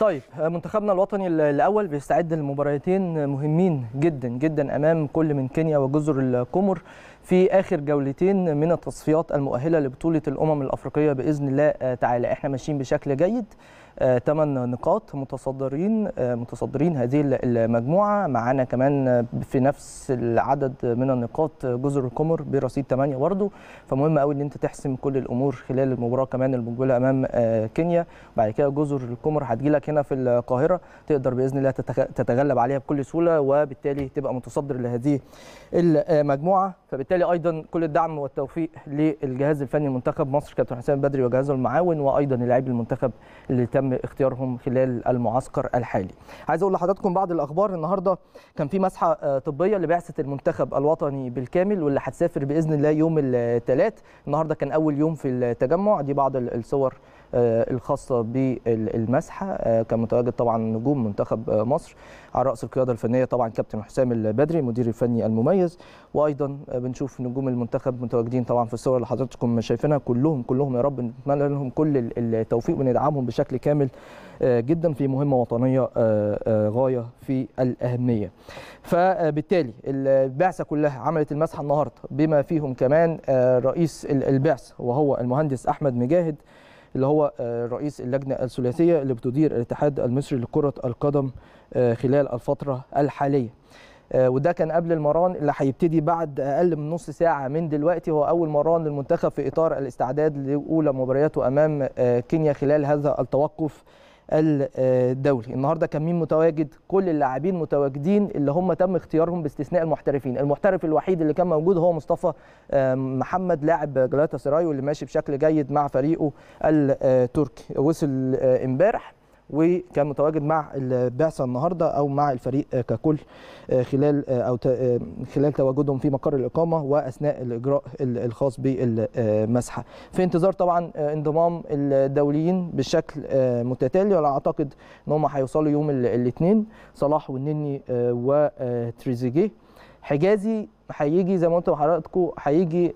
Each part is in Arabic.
طيب آه، منتخبنا الوطني الاول بيستعد لمباراتين مهمين جدا جدا امام كل من كينيا وجزر القمر في اخر جولتين من التصفيات المؤهله لبطوله الامم الافريقيه باذن الله آه، تعالى احنا ماشيين بشكل جيد 8 آه، نقاط متصدرين آه، متصدرين هذه المجموعه معانا كمان في نفس العدد من النقاط جزر القمر برصيد 8 برضه فمهم قوي ان انت تحسم كل الامور خلال المباراه كمان المقبله امام آه، كينيا بعد كده جزر القمر هتجي لك هنا في القاهره تقدر باذن الله تتغلب عليها بكل سهوله وبالتالي تبقى متصدر لهذه المجموعه فبالتالي ايضا كل الدعم والتوفيق للجهاز الفني منتخب مصر كابتن حسام بدري وجهازه المعاون وايضا لاعبي المنتخب اللي تم تم اختيارهم خلال المعسكر الحالي عايز اقول لحضراتكم بعض الاخبار النهارده كان في مسحه آه، طبيه لبعثه المنتخب الوطني بالكامل واللي هتسافر باذن الله يوم الثلاث النهارده كان اول يوم في التجمع دي بعض الصور آه، الخاصه بالمسحه آه، كان متواجد طبعا نجوم منتخب مصر على راس القياده الفنيه طبعا كابتن حسام البدري المدير الفني المميز وايضا بنشوف نجوم المنتخب متواجدين طبعا في الصور اللي حضراتكم شايفينها كلهم كلهم يا رب نتمنى لهم كل التوفيق وندعمهم بشكل كامل آه، جدا في مهمه وطنيه غايه في الاهميه. فبالتالي البعثه كلها عملت المسحه النهارده بما فيهم كمان رئيس البعثه وهو المهندس احمد مجاهد اللي هو آه، رئيس اللجنه الثلاثيه اللي بتدير الاتحاد المصري لكره القدم آه، خلال الفتره الحاليه آه، وده كان قبل المران اللي هيبتدي بعد اقل من نص ساعه من دلوقتي هو اول مران للمنتخب في اطار الاستعداد لاولى مبارياته امام كينيا خلال هذا التوقف الدولي النهارده كان مين متواجد كل اللاعبين متواجدين اللي هم تم اختيارهم باستثناء المحترفين المحترف الوحيد اللي كان موجود هو مصطفى محمد لاعب جلاتا سراي واللي ماشي بشكل جيد مع فريقه التركي وصل آه، امبارح وكان متواجد مع البعثه النهارده او مع الفريق ككل آه، خلال آه، او آه، خلال تواجدهم في مقر الاقامه واثناء الاجراء الخاص بالمسحه في انتظار طبعا انضمام الدوليين بشكل متتالي ولا اعتقد ان هم هيوصلوا يوم الاثنين صلاح والنني وتريزيجيه حجازي هيجي زي ما قلت لحضراتكم هيجي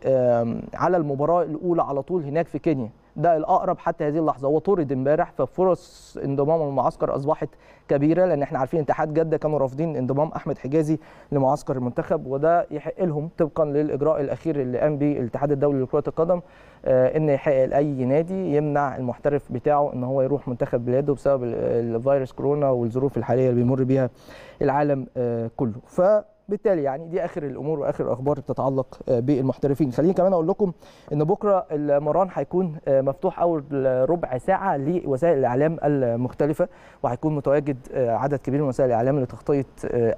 على المباراه الاولى على طول هناك في كينيا ده الاقرب حتى هذه اللحظه وطرد امبارح ففرص انضمامه المعسكر اصبحت كبيره لان احنا عارفين اتحاد جده كانوا رافضين انضمام احمد حجازي لمعسكر المنتخب وده يحق لهم طبقا للاجراء الاخير اللي قام به الاتحاد الدولي لكره القدم آه، ان يحق لاي نادي يمنع المحترف بتاعه ان هو يروح منتخب بلاده بسبب الفيروس كورونا والظروف الحاليه اللي بيمر بيها العالم آه، كله ف بالتالي يعني دي اخر الامور واخر الاخبار بتتعلق آه، بالمحترفين خليني كمان اقول لكم ان بكره المران هيكون آه، مفتوح اول ربع ساعه لوسائل الاعلام المختلفه وهيكون متواجد آه، عدد كبير من وسائل الاعلام لتغطيه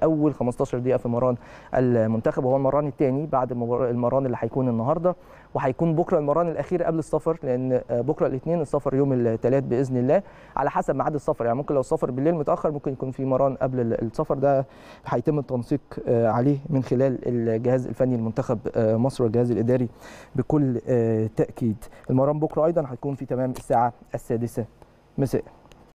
اول 15 دقيقه في مران المنتخب وهو المران الثاني بعد المران اللي هيكون النهارده وهيكون بكره المران الاخير قبل السفر لان بكره الاثنين السفر يوم الثلاث باذن الله على حسب ميعاد السفر يعني ممكن لو السفر بالليل متاخر ممكن يكون في مران قبل السفر ده هيتم التنسيق عليه من خلال الجهاز الفني المنتخب آه، مصر والجهاز الاداري بكل آه، تاكيد المران بكره ايضا هتكون في تمام الساعه السادسه مساء